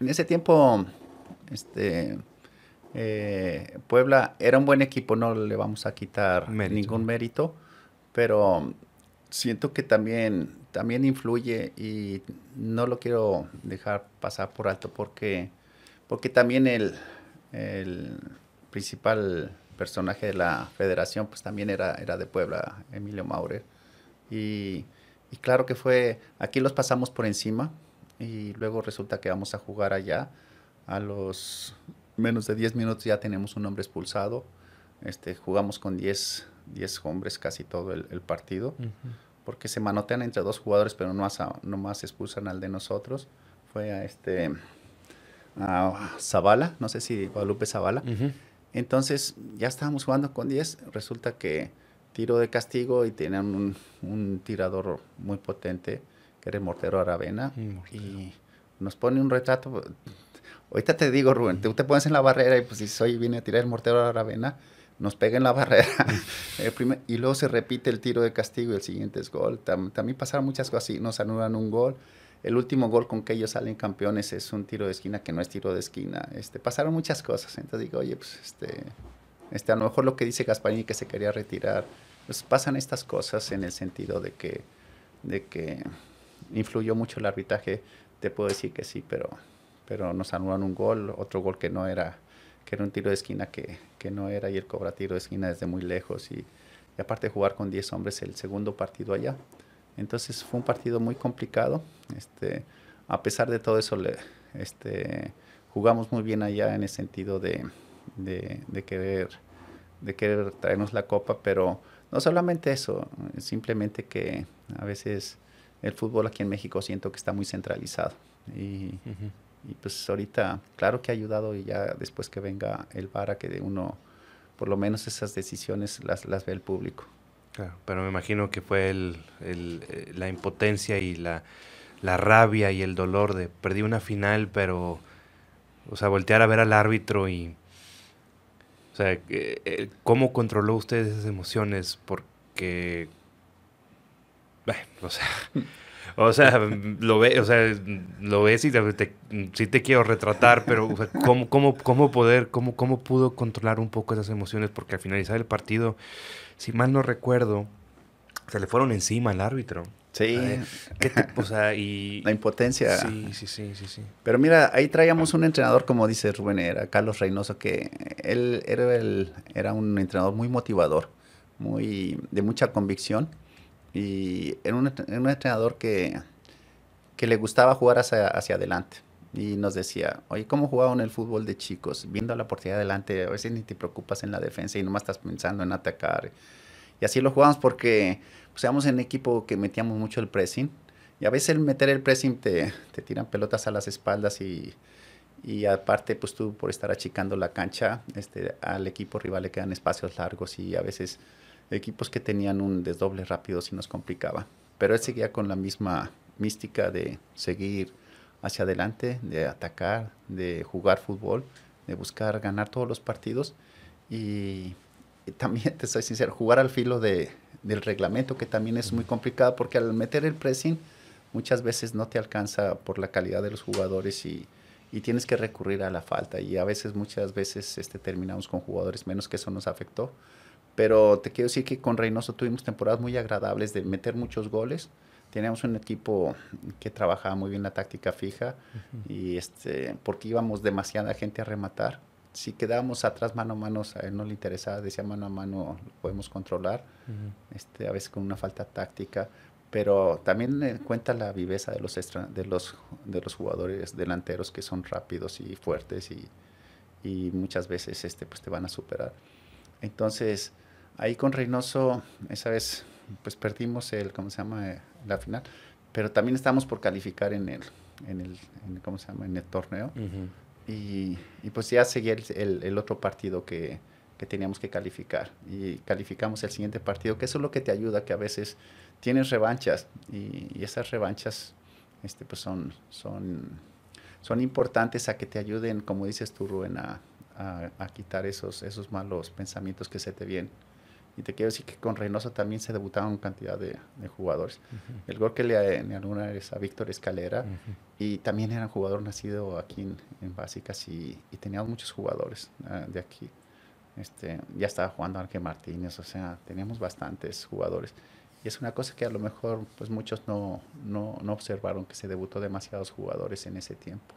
en ese tiempo, este, eh, Puebla era un buen equipo, no le vamos a quitar ningún mérito, pero siento que también, también influye y no lo quiero dejar pasar por alto porque, porque también el, principal personaje de la federación pues también era, era de Puebla, Emilio Maurer. Y, y claro que fue, aquí los pasamos por encima, y luego resulta que vamos a jugar allá. A los menos de 10 minutos ya tenemos un hombre expulsado. Este, jugamos con 10, 10 hombres casi todo el, partido, porque se manotean entre dos jugadores, pero no más, no expulsan al de nosotros. Fue a este a Zavala, no sé si Guadalupe Zavala. Entonces ya estábamos jugando con 10, resulta que tiro de castigo y tienen un tirador muy potente que era el mortero Aravena. Mm, mortero. Y nos pone un retrato. Ahorita te digo, Rubén, tú te pones en la barrera y pues si soy viene a tirar el mortero a Aravena. Nos pega en la barrera. y luego se repite el tiro de castigo y el siguiente es gol. también pasaron muchas cosas y nos anulan un gol. El último gol con que ellos salen campeones es un tiro de esquina que no es tiro de esquina. Este, pasaron muchas cosas. Entonces digo, oye, pues este, este, a lo mejor lo que dice Gasparini que se quería retirar, pues pasan estas cosas en el sentido de que, de que influyó mucho el arbitraje, te puedo decir que sí, pero, pero nos anularon un gol, otro gol que no era, que era un tiro de esquina que, que no era, y el cobra tiro de esquina desde muy lejos, y, aparte jugar con 10 hombres el segundo partido allá. Entonces fue un partido muy complicado, este, a pesar de todo eso, le, este, jugamos muy bien allá en el sentido de, de querer de querer traernos la copa, pero no solamente eso, simplemente que a veces el fútbol aquí en México siento que está muy centralizado. Y, pues ahorita, claro que ha ayudado y ya después que venga el VAR a que uno, por lo menos esas decisiones las, las ve el público. Claro, pero me imagino que fue eh, la impotencia y la, la, rabia y el dolor de perdí una final, pero, o sea, voltear a ver al árbitro y, o sea, eh, eh, ¿cómo controló ustedes esas emociones? Porque o sea, o sea, lo ve, o sea, lo ves y te, te quiero retratar, pero ¿cómo, poder, cómo, cómo pudo controlar un poco esas emociones? Porque al finalizar el partido, si mal no recuerdo, se le fueron encima al árbitro. Sí. o sea, y... La impotencia. Sí, sí, sí, sí, sí, Pero mira, ahí traíamos un entrenador, como dice Rubén, era Carlos Reynoso, que él era, era un entrenador muy motivador, muy, de mucha convicción y era un, entrenador que, que, le gustaba jugar hacia, hacia adelante. Y nos decía, oye, ¿cómo en el fútbol de chicos? Viendo la portería adelante, a veces ni te preocupas en la defensa y nomás estás pensando en atacar. Y así lo jugamos porque pues, éramos en equipo que metíamos mucho el pressing. Y a veces el meter el pressing te, te tiran pelotas a las espaldas y, y aparte pues tú por estar achicando la cancha, este, al equipo rival le quedan espacios largos y a veces equipos que tenían un desdoble rápido si nos complicaba. Pero él seguía con la misma mística de seguir hacia adelante, de atacar, de jugar fútbol, de buscar ganar todos los partidos. Y, también, te soy sincero, jugar al filo del reglamento, que también es muy complicado porque al meter el pressing muchas veces no te alcanza por la calidad de los jugadores y, y tienes que recurrir a la falta. Y a veces, muchas veces este, terminamos con jugadores menos que eso nos afectó. Pero te quiero decir que con Reynoso tuvimos temporadas muy agradables de meter muchos goles. Teníamos un equipo que trabajaba muy bien la táctica fija y este, porque íbamos demasiada gente a rematar. Si quedábamos atrás mano a mano, a él no le interesaba, decía mano a mano, podemos controlar, este, a veces con una falta táctica, pero también eh, cuenta la viveza de los, de los, de los jugadores delanteros que son rápidos y fuertes y, y muchas veces este, pues, te van a superar. Entonces, Ahí con Reynoso, esa vez, pues perdimos el, ¿cómo se llama? la final. Pero también estábamos por calificar en el, en el, ¿cómo se llama? En el torneo. y, pues ya seguía el, otro partido que, teníamos que calificar y calificamos el siguiente partido, que eso es lo que te ayuda, que a veces tienes revanchas y, y esas revanchas este, pues son, son, son importantes a que te ayuden, como dices tú, Rubén, a, quitar esos, esos malos pensamientos que se te vienen. Y te quiero decir que con Reynosa también se debutaron cantidad de, jugadores. El gol que le, en alguna es a Víctor Escalera y también era un jugador nacido aquí en, Básicas y, teníamos muchos jugadores ah, de aquí. Este, ya estaba jugando Ángel Martínez, o sea, teníamos bastantes jugadores. Y es una cosa que a lo mejor pues muchos no, no, no observaron, que se debutó demasiados jugadores en ese tiempo.